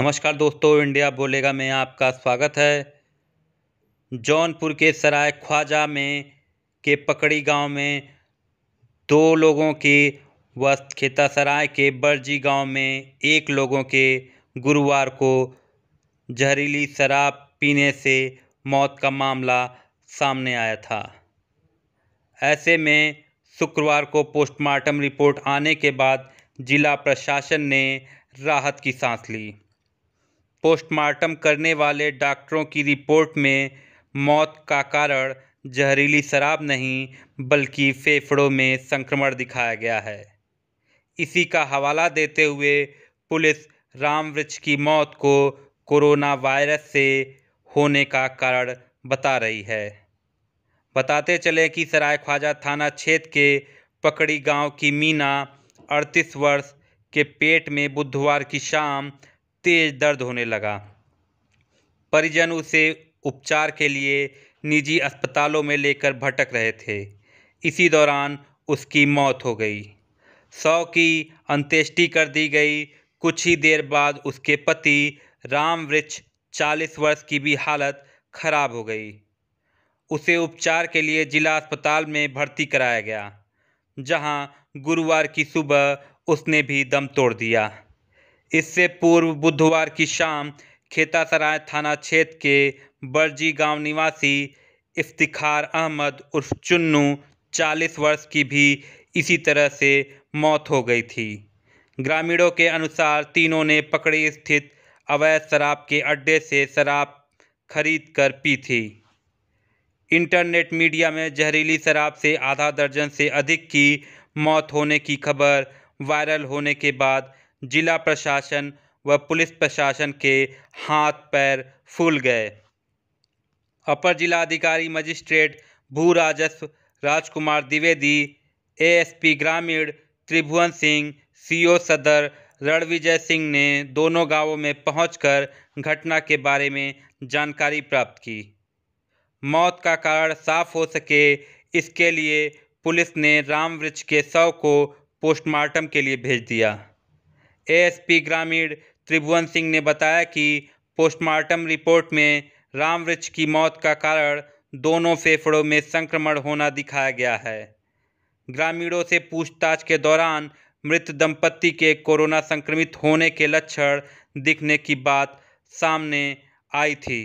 नमस्कार दोस्तों इंडिया बोलेगा में आपका स्वागत है जौनपुर के सराय ख्वाजा में के पकड़ी गांव में दो लोगों के व खेता सराय के बर्जी गांव में एक लोगों के गुरुवार को जहरीली शराब पीने से मौत का मामला सामने आया था ऐसे में शुक्रवार को पोस्टमार्टम रिपोर्ट आने के बाद जिला प्रशासन ने राहत की सांस ली पोस्टमार्टम करने वाले डॉक्टरों की रिपोर्ट में मौत का कारण जहरीली शराब नहीं बल्कि फेफड़ों में संक्रमण दिखाया गया है इसी का हवाला देते हुए पुलिस रामवृक्ष की मौत को कोरोना वायरस से होने का कारण बता रही है बताते चले कि सराय ख्वाजा थाना क्षेत्र के पकड़ी गांव की मीना अड़तीस वर्ष के पेट में बुधवार की शाम तेज दर्द होने लगा परिजन उसे उपचार के लिए निजी अस्पतालों में लेकर भटक रहे थे इसी दौरान उसकी मौत हो गई सौ की अंत्येष्टि कर दी गई कुछ ही देर बाद उसके पति राम वृक्ष चालीस वर्ष की भी हालत खराब हो गई उसे उपचार के लिए जिला अस्पताल में भर्ती कराया गया जहां गुरुवार की सुबह उसने भी दम तोड़ दिया इससे पूर्व बुधवार की शाम खेतासराय थाना क्षेत्र के बर्जी गांव निवासी इफ्तिखार अहमद उर्फ चुन्नू चालीस वर्ष की भी इसी तरह से मौत हो गई थी ग्रामीणों के अनुसार तीनों ने पकड़े स्थित अवैध शराब के अड्डे से शराब खरीद कर पी थी इंटरनेट मीडिया में जहरीली शराब से आधा दर्जन से अधिक की मौत होने की खबर वायरल होने के बाद जिला प्रशासन व पुलिस प्रशासन के हाथ पैर फूल गए अपर जिलाधिकारी मजिस्ट्रेट भू राजस्व राजकुमार द्विवेदी एएसपी ग्रामीण त्रिभुवन सिंह सीओ सदर रणविजय सिंह ने दोनों गांवों में पहुंचकर घटना के बारे में जानकारी प्राप्त की मौत का कारण साफ हो सके इसके लिए पुलिस ने राम वृक्ष के शव को पोस्टमार्टम के लिए भेज दिया एएसपी ग्रामीण त्रिभुवन सिंह ने बताया कि पोस्टमार्टम रिपोर्ट में राम वृक्ष की मौत का कारण दोनों फेफड़ों में संक्रमण होना दिखाया गया है ग्रामीणों से पूछताछ के दौरान मृत दंपत्ति के कोरोना संक्रमित होने के लक्षण दिखने की बात सामने आई थी